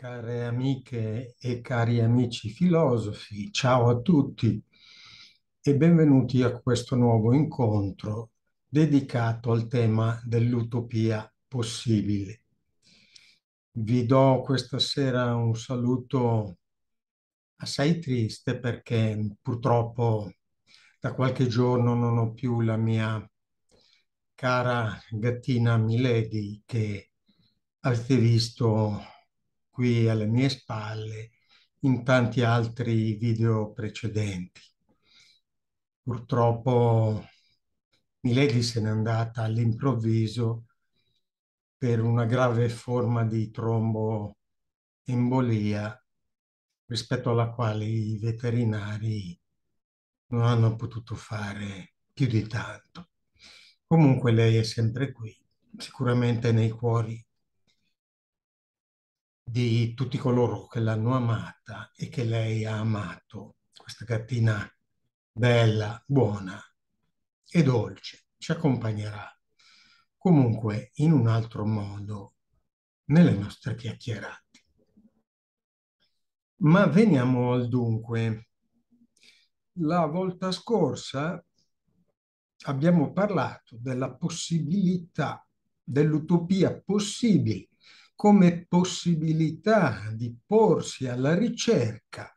Care amiche e cari amici filosofi, ciao a tutti e benvenuti a questo nuovo incontro dedicato al tema dell'utopia possibile. Vi do questa sera un saluto assai triste perché purtroppo da qualche giorno non ho più la mia cara gattina Milady che avete visto qui alle mie spalle in tanti altri video precedenti. Purtroppo Milady se n'è andata all'improvviso per una grave forma di tromboembolia rispetto alla quale i veterinari non hanno potuto fare più di tanto. Comunque lei è sempre qui, sicuramente nei cuori di tutti coloro che l'hanno amata e che lei ha amato, questa gattina bella, buona e dolce, ci accompagnerà comunque in un altro modo nelle nostre chiacchierate. Ma veniamo al dunque. La volta scorsa abbiamo parlato della possibilità, dell'utopia possibile come possibilità di porsi alla ricerca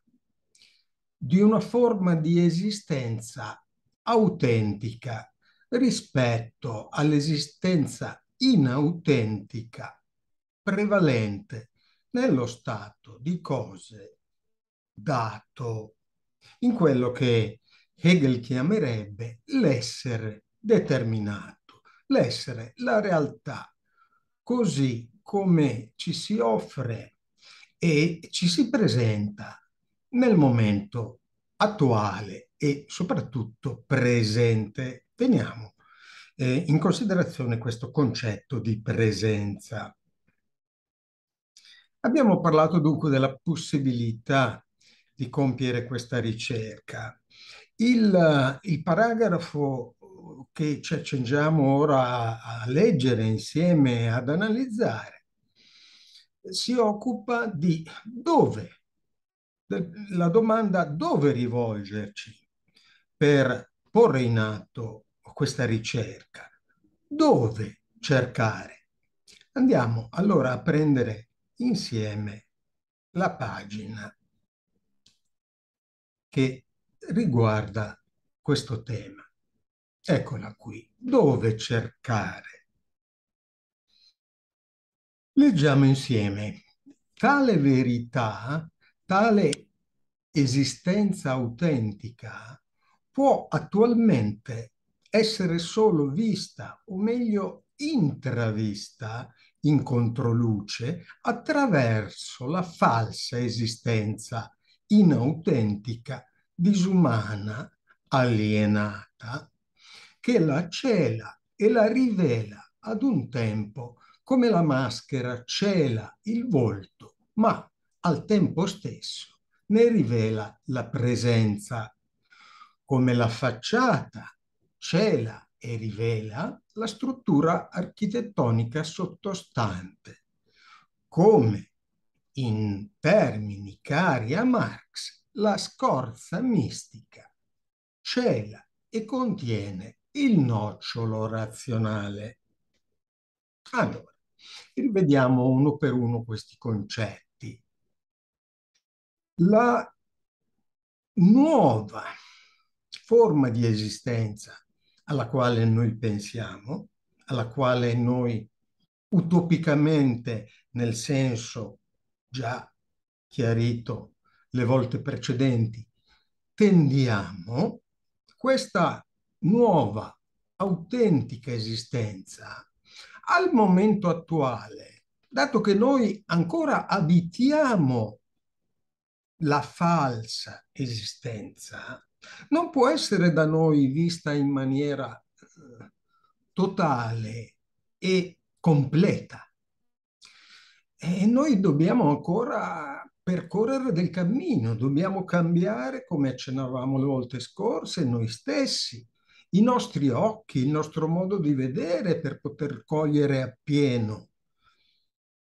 di una forma di esistenza autentica rispetto all'esistenza inautentica prevalente nello stato di cose dato, in quello che Hegel chiamerebbe l'essere determinato, l'essere, la realtà, così come ci si offre e ci si presenta nel momento attuale e soprattutto presente. Teniamo eh, in considerazione questo concetto di presenza. Abbiamo parlato dunque della possibilità di compiere questa ricerca. Il, il paragrafo che ci accingiamo ora a leggere insieme ad analizzare si occupa di dove, la domanda dove rivolgerci per porre in atto questa ricerca, dove cercare. Andiamo allora a prendere insieme la pagina che riguarda questo tema. Eccola qui, dove cercare. Leggiamo insieme. Tale verità, tale esistenza autentica può attualmente essere solo vista, o meglio intravista, in controluce, attraverso la falsa esistenza inautentica, disumana, alienata, che la cela e la rivela ad un tempo come la maschera cela il volto, ma al tempo stesso ne rivela la presenza, come la facciata cela e rivela la struttura architettonica sottostante, come in termini cari a Marx la scorza mistica cela e contiene il nocciolo razionale. Allora, Rivediamo uno per uno questi concetti. La nuova forma di esistenza alla quale noi pensiamo, alla quale noi utopicamente, nel senso già chiarito le volte precedenti, tendiamo, questa nuova autentica esistenza al momento attuale, dato che noi ancora abitiamo la falsa esistenza, non può essere da noi vista in maniera eh, totale e completa. E noi dobbiamo ancora percorrere del cammino, dobbiamo cambiare, come accennavamo le volte scorse, noi stessi, i nostri occhi, il nostro modo di vedere per poter cogliere appieno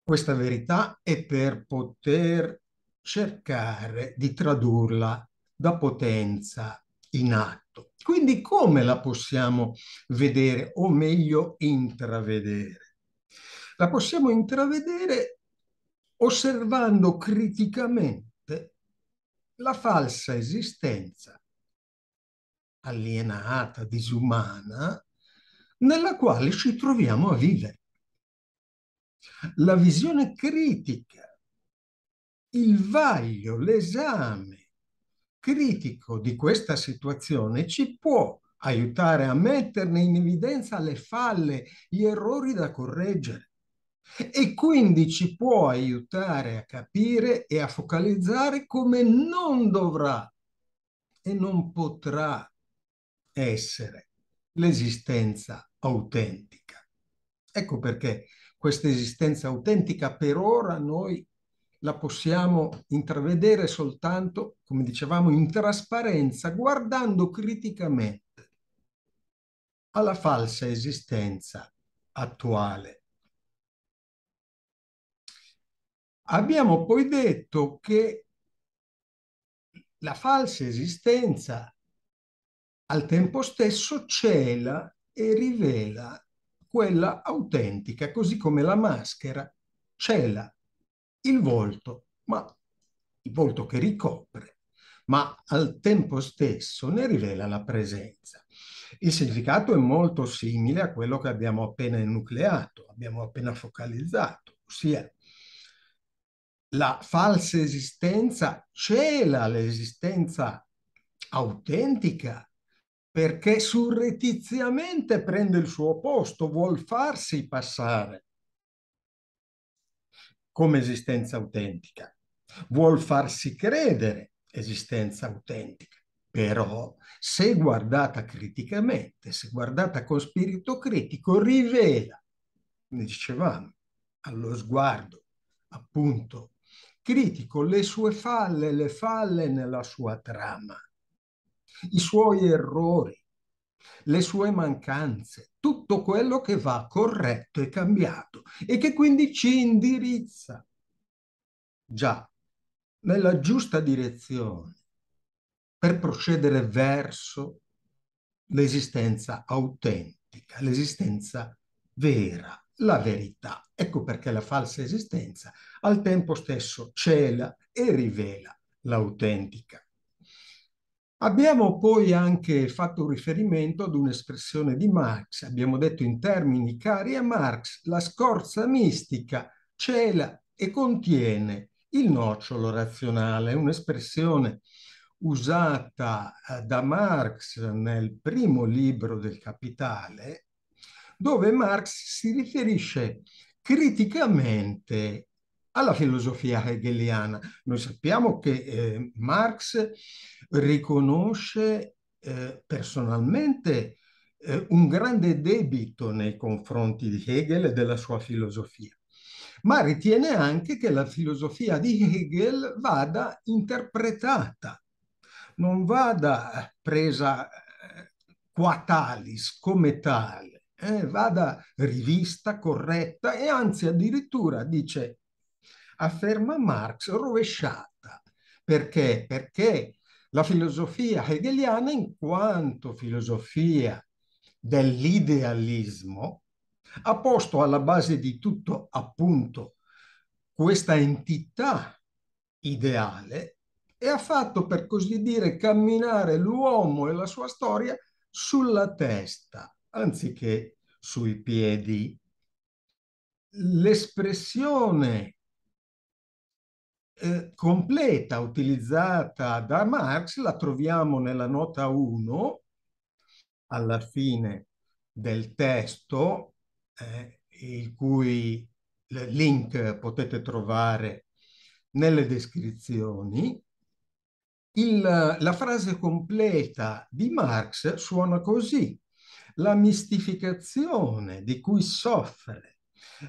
questa verità e per poter cercare di tradurla da potenza in atto. Quindi come la possiamo vedere o meglio intravedere? La possiamo intravedere osservando criticamente la falsa esistenza alienata, disumana, nella quale ci troviamo a vivere. La visione critica, il vaglio, l'esame critico di questa situazione ci può aiutare a metterne in evidenza le falle, gli errori da correggere e quindi ci può aiutare a capire e a focalizzare come non dovrà e non potrà essere, l'esistenza autentica. Ecco perché questa esistenza autentica per ora noi la possiamo intravedere soltanto, come dicevamo, in trasparenza, guardando criticamente alla falsa esistenza attuale. Abbiamo poi detto che la falsa esistenza al tempo stesso cela e rivela quella autentica, così come la maschera cela il volto, ma il volto che ricopre, ma al tempo stesso ne rivela la presenza. Il significato è molto simile a quello che abbiamo appena enucleato, abbiamo appena focalizzato, ossia la falsa esistenza cela l'esistenza autentica perché surretiziamente prende il suo posto, vuol farsi passare come esistenza autentica, vuol farsi credere esistenza autentica. Però se guardata criticamente, se guardata con spirito critico, rivela, ne dicevamo, allo sguardo appunto critico le sue falle, le falle nella sua trama i suoi errori, le sue mancanze, tutto quello che va corretto e cambiato e che quindi ci indirizza già nella giusta direzione per procedere verso l'esistenza autentica, l'esistenza vera, la verità. Ecco perché la falsa esistenza al tempo stesso cela e rivela l'autentica. Abbiamo poi anche fatto riferimento ad un'espressione di Marx, abbiamo detto in termini cari a Marx, la scorza mistica cela e contiene il nocciolo razionale, un'espressione usata eh, da Marx nel primo libro del Capitale, dove Marx si riferisce criticamente alla filosofia hegeliana. Noi sappiamo che eh, Marx riconosce eh, personalmente eh, un grande debito nei confronti di Hegel e della sua filosofia, ma ritiene anche che la filosofia di Hegel vada interpretata, non vada eh, presa eh, qua talis, come tale, eh, vada rivista, corretta e anzi addirittura dice afferma Marx, rovesciata. Perché? Perché la filosofia hegeliana, in quanto filosofia dell'idealismo, ha posto alla base di tutto appunto questa entità ideale e ha fatto, per così dire, camminare l'uomo e la sua storia sulla testa anziché sui piedi. L'espressione eh, completa utilizzata da Marx la troviamo nella nota 1 alla fine del testo, eh, il cui link potete trovare nelle descrizioni. Il, la frase completa di Marx suona così. La mistificazione di cui soffre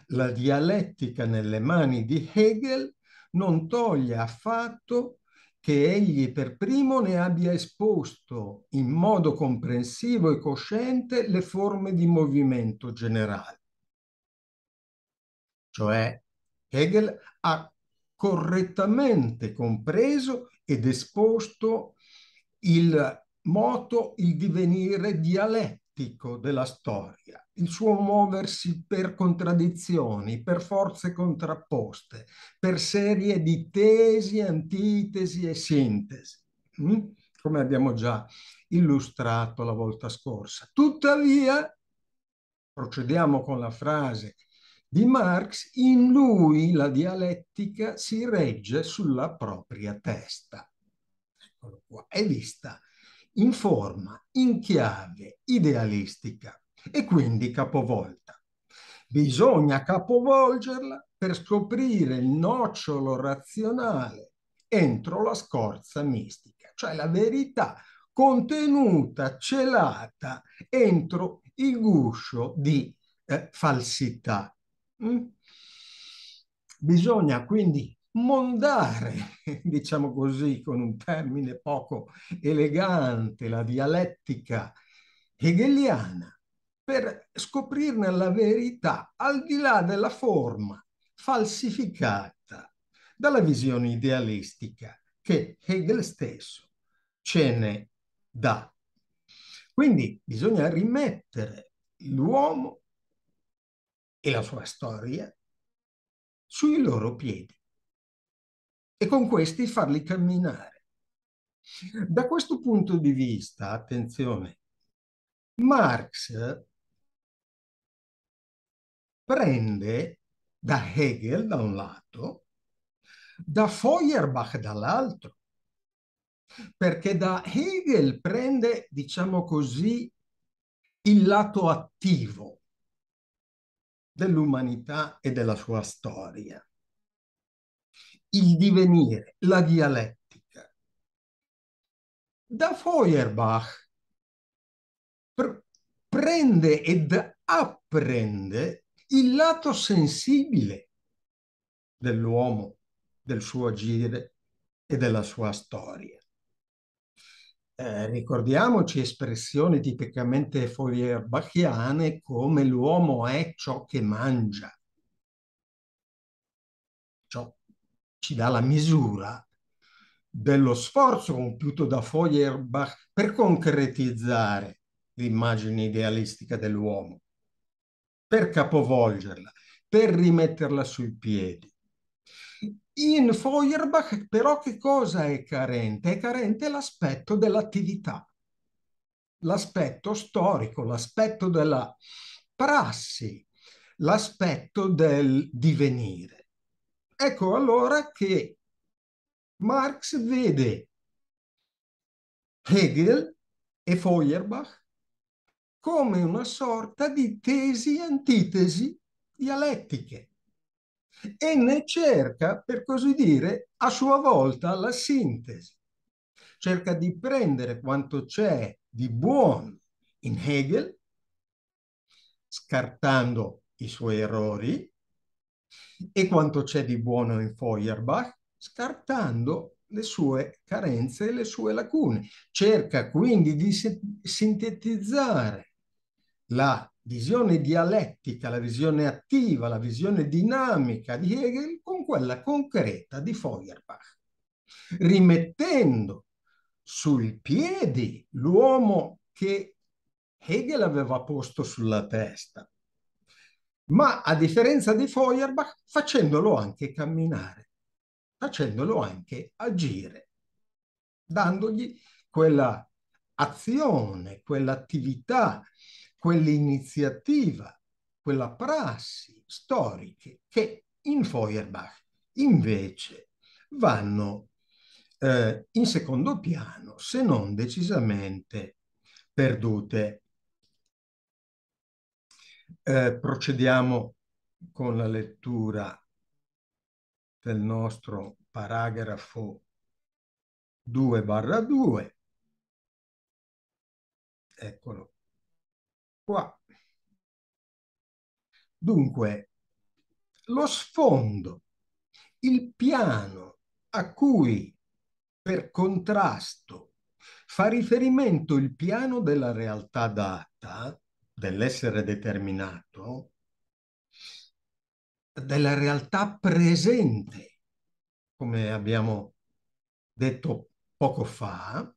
la dialettica nelle mani di Hegel non toglie affatto che egli per primo ne abbia esposto in modo comprensivo e cosciente le forme di movimento generale. Cioè, Hegel ha correttamente compreso ed esposto il moto, il divenire dialetto criptico della storia, il suo muoversi per contraddizioni, per forze contrapposte, per serie di tesi, antitesi e sintesi, hm? come abbiamo già illustrato la volta scorsa. Tuttavia, procediamo con la frase di Marx, in lui la dialettica si regge sulla propria testa. Eccolo qua, è vista in forma, in chiave idealistica e quindi capovolta. Bisogna capovolgerla per scoprire il nocciolo razionale entro la scorza mistica, cioè la verità contenuta, celata entro il guscio di eh, falsità. Mm? Bisogna quindi mondare, diciamo così, con un termine poco elegante, la dialettica hegeliana, per scoprirne la verità al di là della forma falsificata dalla visione idealistica che Hegel stesso ce ne dà. Quindi bisogna rimettere l'uomo e la sua storia sui loro piedi e con questi farli camminare. Da questo punto di vista, attenzione, Marx prende da Hegel da un lato, da Feuerbach dall'altro, perché da Hegel prende, diciamo così, il lato attivo dell'umanità e della sua storia il divenire, la dialettica. Da Feuerbach pr prende ed apprende il lato sensibile dell'uomo, del suo agire e della sua storia. Eh, ricordiamoci espressioni tipicamente feuerbachiane come l'uomo è ciò che mangia, ci dà la misura dello sforzo compiuto da Feuerbach per concretizzare l'immagine idealistica dell'uomo, per capovolgerla, per rimetterla sui piedi. In Feuerbach però che cosa è carente? È carente l'aspetto dell'attività, l'aspetto storico, l'aspetto della prassi, l'aspetto del divenire. Ecco allora che Marx vede Hegel e Feuerbach come una sorta di tesi antitesi dialettiche e ne cerca, per così dire, a sua volta la sintesi. Cerca di prendere quanto c'è di buono in Hegel, scartando i suoi errori, e quanto c'è di buono in Feuerbach, scartando le sue carenze e le sue lacune. Cerca quindi di sintetizzare la visione dialettica, la visione attiva, la visione dinamica di Hegel con quella concreta di Feuerbach, rimettendo sul piedi l'uomo che Hegel aveva posto sulla testa, ma a differenza di Feuerbach facendolo anche camminare, facendolo anche agire, dandogli quella azione, quell'attività, quell'iniziativa, quella prassi storiche che in Feuerbach invece vanno eh, in secondo piano, se non decisamente perdute. Eh, procediamo con la lettura del nostro paragrafo 2 barra 2. Eccolo qua. Dunque, lo sfondo, il piano a cui per contrasto fa riferimento il piano della realtà data dell'essere determinato, della realtà presente, come abbiamo detto poco fa,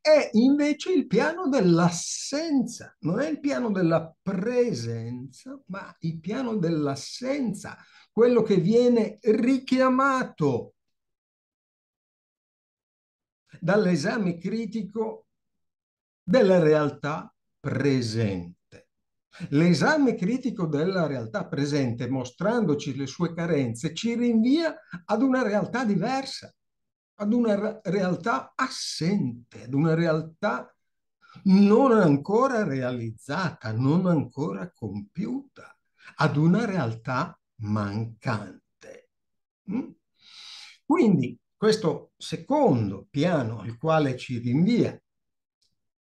è invece il piano dell'assenza, non è il piano della presenza, ma il piano dell'assenza, quello che viene richiamato dall'esame critico della realtà presente. L'esame critico della realtà presente, mostrandoci le sue carenze, ci rinvia ad una realtà diversa, ad una realtà assente, ad una realtà non ancora realizzata, non ancora compiuta, ad una realtà mancante. Mm? Quindi questo secondo piano al quale ci rinvia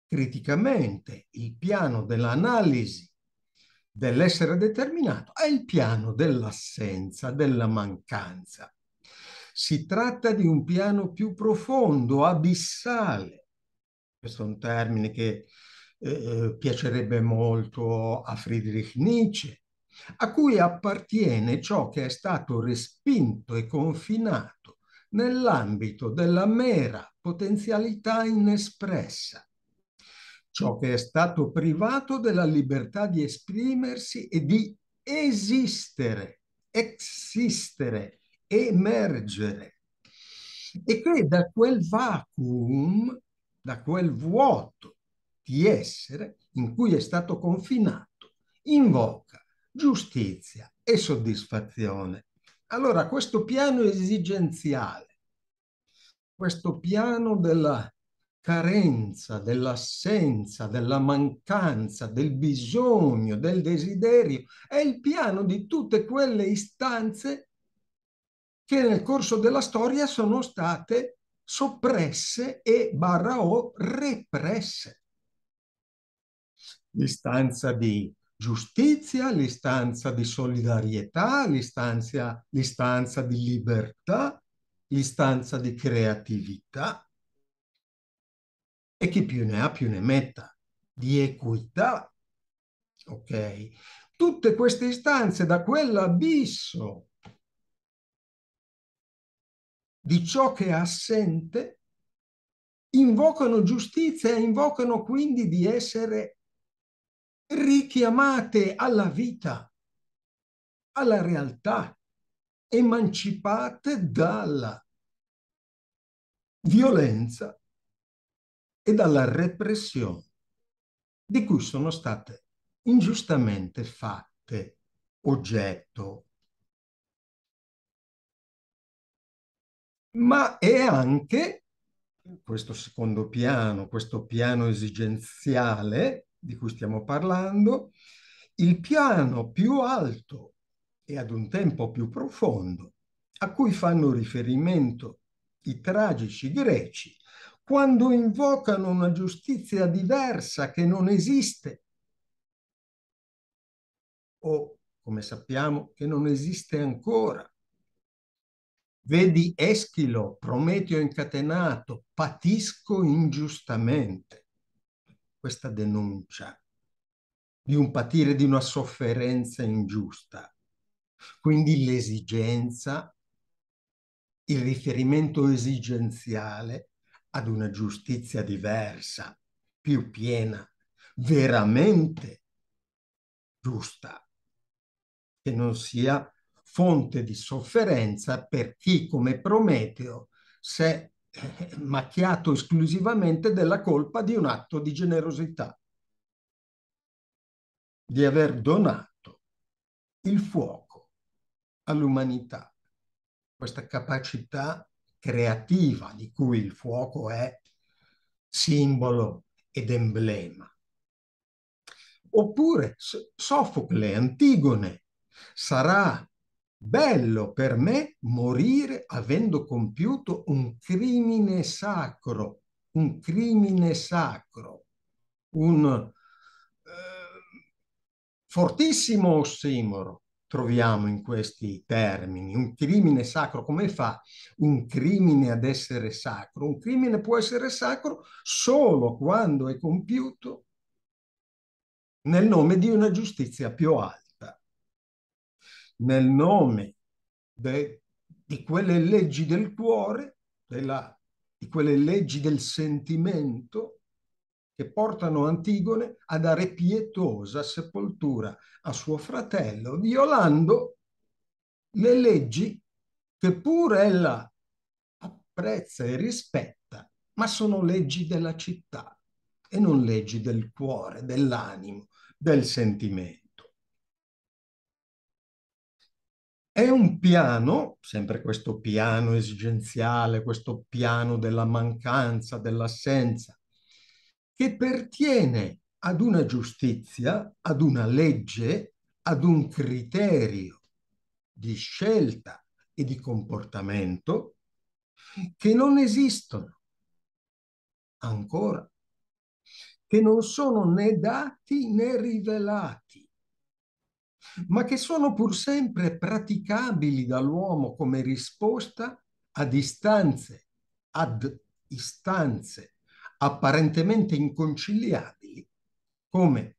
criticamente il piano dell'analisi dell'essere determinato è il piano dell'assenza, della mancanza. Si tratta di un piano più profondo, abissale. Questo è un termine che eh, eh piacerebbe molto a Friedrich Nietzsche, a cui appartiene ciò che è stato respinto e confinato nell'ambito della mera potenzialità inespressa ciò che è stato privato della libertà di esprimersi e di esistere, esistere, emergere. E che da quel vacuum, da quel vuoto di essere in cui è stato confinato, invoca giustizia e soddisfazione. Allora questo piano esigenziale, questo piano della carenza, dell'assenza, della mancanza, del bisogno, del desiderio, è il piano di tutte quelle istanze che nel corso della storia sono state soppresse e barra o represse. L'istanza di giustizia, l'istanza di solidarietà, l'istanza, l'istanza di libertà, l'istanza di creatività, e chi più ne ha più ne metta, di equità. Ok? Tutte queste istanze da quell'abisso di ciò che è assente invocano giustizia e invocano quindi di essere richiamate alla vita, alla realtà, emancipate dalla violenza e dalla repressione di cui sono state ingiustamente fatte oggetto. Ma è anche questo secondo piano, questo piano esigenziale di cui stiamo parlando, il piano più alto e ad un tempo più profondo a cui fanno riferimento i tragici greci quando invocano una giustizia diversa che non esiste, o come sappiamo che non esiste ancora. Vedi Eschilo, Prometeo incatenato, patisco ingiustamente questa denuncia di un patire di una sofferenza ingiusta. Quindi l'esigenza, il riferimento esigenziale ad una giustizia diversa, più piena, veramente giusta, che non sia fonte di sofferenza per chi come Prometeo si è eh, macchiato esclusivamente della colpa di un atto di generosità, di aver donato il fuoco all'umanità, questa capacità creativa di cui il fuoco è simbolo ed emblema. Oppure Sofocle, Antigone, sarà bello per me morire avendo compiuto un crimine sacro, un crimine sacro, un eh, fortissimo ossimoro troviamo in questi termini. Un crimine sacro, come fa un crimine ad essere sacro? Un crimine può essere sacro solo quando è compiuto nel nome di una giustizia più alta, nel nome de, di quelle leggi del cuore, della, di quelle leggi del sentimento che portano Antigone a dare pietosa sepoltura a suo fratello, violando le leggi che pur ella apprezza e rispetta, ma sono leggi della città e non leggi del cuore, dell'animo, del sentimento. È un piano, sempre questo piano esigenziale, questo piano della mancanza, dell'assenza, che pertiene ad una giustizia, ad una legge, ad un criterio di scelta e di comportamento che non esistono ancora, che non sono né dati né rivelati ma che sono pur sempre praticabili dall'uomo come risposta ad istanze, ad istanze apparentemente inconciliabili, come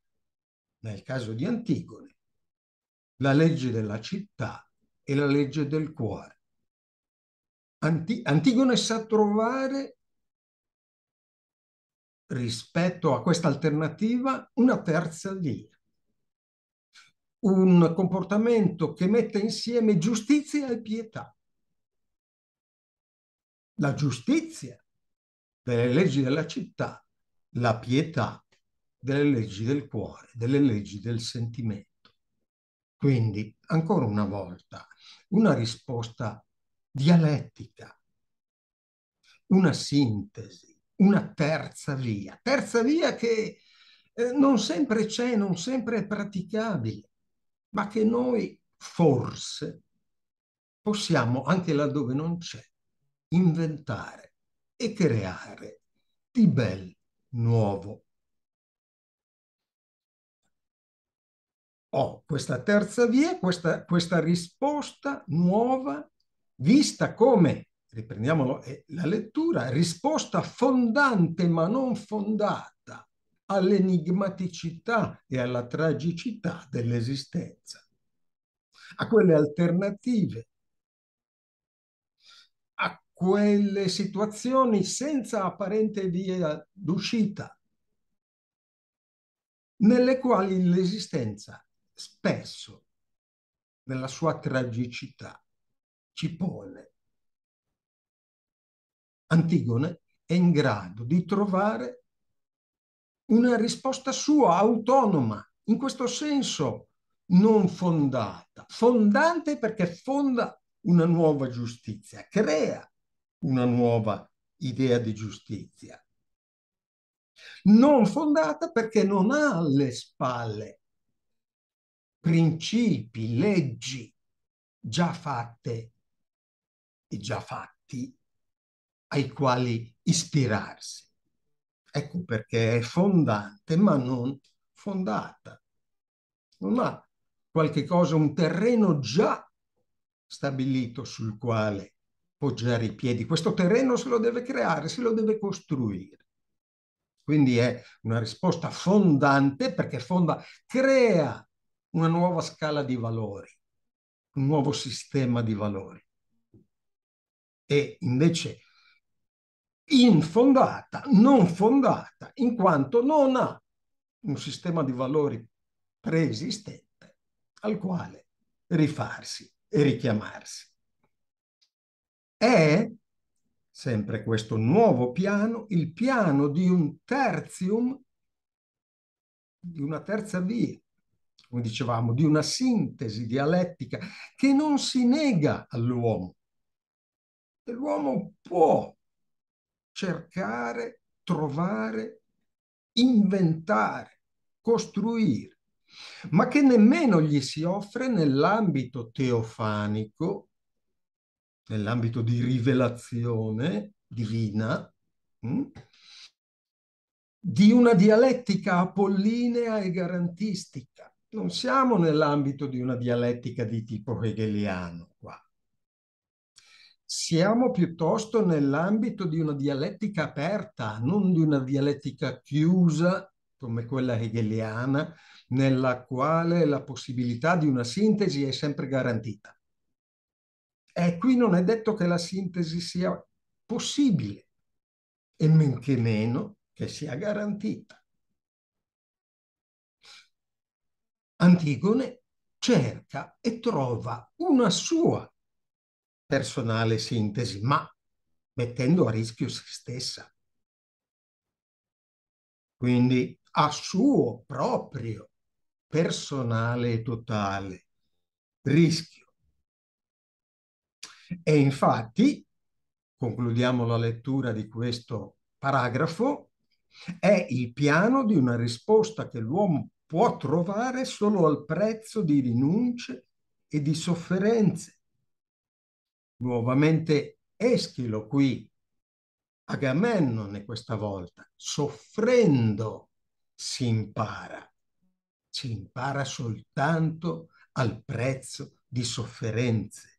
nel caso di Antigone, la legge della città e la legge del cuore. Anti Antigone sa trovare rispetto a questa alternativa una terza via, un comportamento che mette insieme giustizia e pietà. La giustizia delle leggi della città, la pietà delle leggi del cuore, delle leggi del sentimento. Quindi, ancora una volta, una risposta dialettica, una sintesi, una terza via, terza via che eh, non sempre c'è, non sempre è praticabile, ma che noi forse possiamo, anche laddove non c'è, inventare e creare di bel nuovo. Ho oh, questa terza via, questa, questa risposta nuova vista come, riprendiamo la lettura, risposta fondante ma non fondata all'enigmaticità e alla tragicità dell'esistenza, a quelle alternative quelle situazioni senza apparente via d'uscita, nelle quali l'esistenza spesso, nella sua tragicità, ci pone. Antigone è in grado di trovare una risposta sua, autonoma, in questo senso non fondata, fondante perché fonda una nuova giustizia, crea una nuova idea di giustizia. Non fondata perché non ha alle spalle principi, leggi già fatte e già fatti ai quali ispirarsi. Ecco perché è fondante ma non fondata. Non ha qualche cosa, un terreno già stabilito sul quale poggiare i piedi, questo terreno se lo deve creare, se lo deve costruire. Quindi è una risposta fondante perché fonda, crea una nuova scala di valori, un nuovo sistema di valori. E invece infondata, non fondata, in quanto non ha un sistema di valori preesistente al quale rifarsi e richiamarsi è, sempre questo nuovo piano, il piano di un terzium, di una terza via, come dicevamo, di una sintesi dialettica che non si nega all'uomo. L'uomo può cercare, trovare, inventare, costruire, ma che nemmeno gli si offre nell'ambito teofanico nell'ambito di rivelazione divina, mh? Mm, di una dialettica apollinea e garantistica. Non siamo nell'ambito di una dialettica di tipo hegeliano qua. Siamo piuttosto nell'ambito di una dialettica aperta, non di una dialettica chiusa come quella hegeliana, nella quale la possibilità di una sintesi è sempre garantita. E qui non è detto che la sintesi sia possibile e men che meno che sia garantita. Antigone cerca e trova una sua personale sintesi, ma mettendo a rischio se stessa. Quindi a suo proprio personale e totale rischio e infatti, concludiamo la lettura di questo paragrafo, è il piano di una risposta che l'uomo può trovare solo al prezzo di rinunce e di sofferenze. Nuovamente Eschilo qui, Agamennone questa volta, soffrendo si impara, si impara soltanto al prezzo di sofferenze.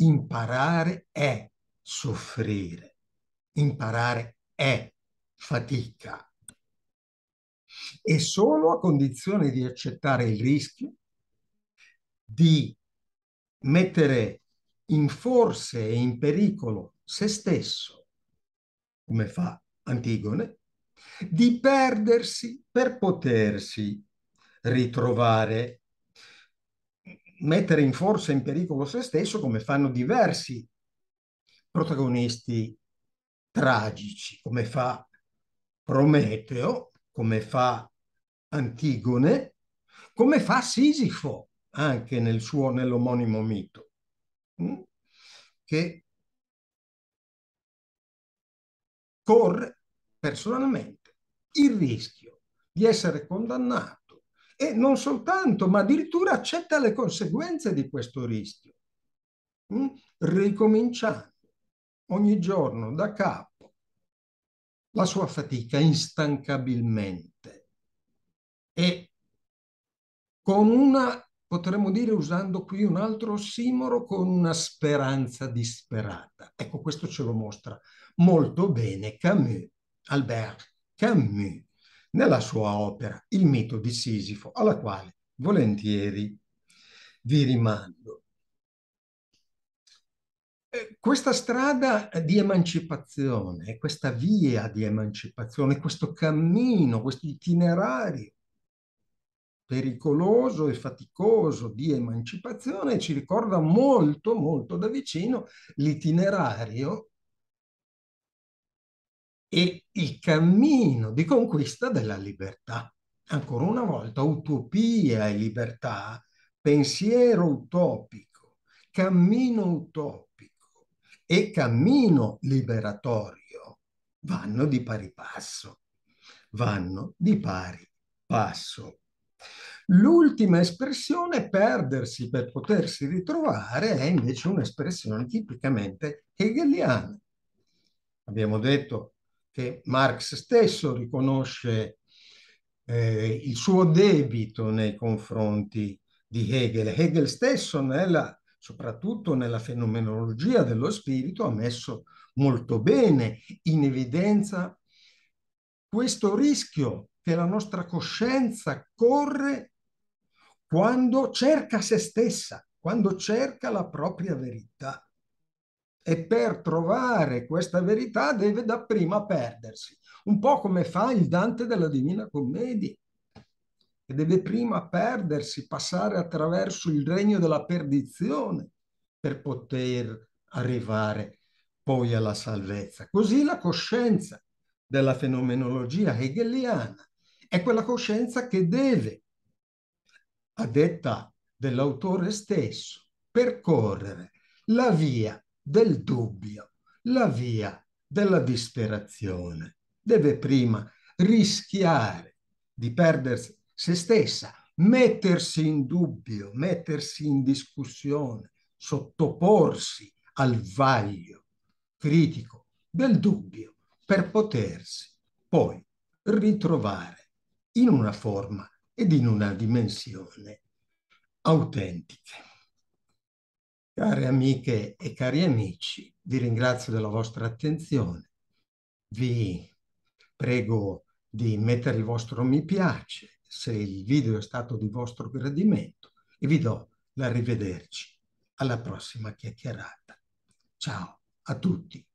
Imparare è soffrire, imparare è fatica. E solo a condizione di accettare il rischio, di mettere in forse e in pericolo se stesso, come fa Antigone, di perdersi per potersi ritrovare mettere in forza e in pericolo se stesso come fanno diversi protagonisti tragici, come fa Prometeo, come fa Antigone, come fa Sisifo anche nel suo, nell'omonimo mito, mm? che corre personalmente il rischio di essere condannato e non soltanto, ma addirittura accetta le conseguenze di questo rischio, mm? ricominciando ogni giorno da capo la sua fatica instancabilmente e con una, potremmo dire usando qui un altro ossimoro, con una speranza disperata. Ecco, questo ce lo mostra molto bene Camus, Albert Camus nella sua opera Il mito di Sisifo, alla quale volentieri vi rimando. Eh, questa strada di emancipazione, eh, questa via di emancipazione, questo cammino, questo itinerario pericoloso e faticoso di emancipazione ci ricorda molto, molto da vicino l'itinerario e il cammino di conquista della libertà. Ancora una volta, utopia e libertà, pensiero utopico, cammino utopico e cammino liberatorio vanno di pari passo, vanno di pari passo. L'ultima espressione, perdersi per potersi ritrovare, è invece un'espressione tipicamente hegeliana. Abbiamo detto che Marx stesso riconosce eh, il suo debito nei confronti di Hegel. Hegel stesso, nella, soprattutto nella fenomenologia dello spirito, ha messo molto bene in evidenza questo rischio che la nostra coscienza corre quando cerca se stessa, quando cerca la propria verità e per trovare questa verità deve dapprima perdersi, un po' come fa il Dante della Divina Commedia, che deve prima perdersi, passare attraverso il regno della perdizione per poter arrivare poi alla salvezza. Così la coscienza della fenomenologia hegeliana è quella coscienza che deve, a detta dell'autore stesso, percorrere la via del dubbio, la via della disperazione. Deve prima rischiare di perdersi se stessa, mettersi in dubbio, mettersi in discussione, sottoporsi al vaglio critico del dubbio per potersi poi ritrovare in una forma ed in una dimensione autentiche. Care amiche e cari amici, vi ringrazio della vostra attenzione. Vi prego di mettere il vostro mi piace se il video è stato di vostro gradimento e vi do l'arrivederci alla prossima chiacchierata. Ciao a tutti.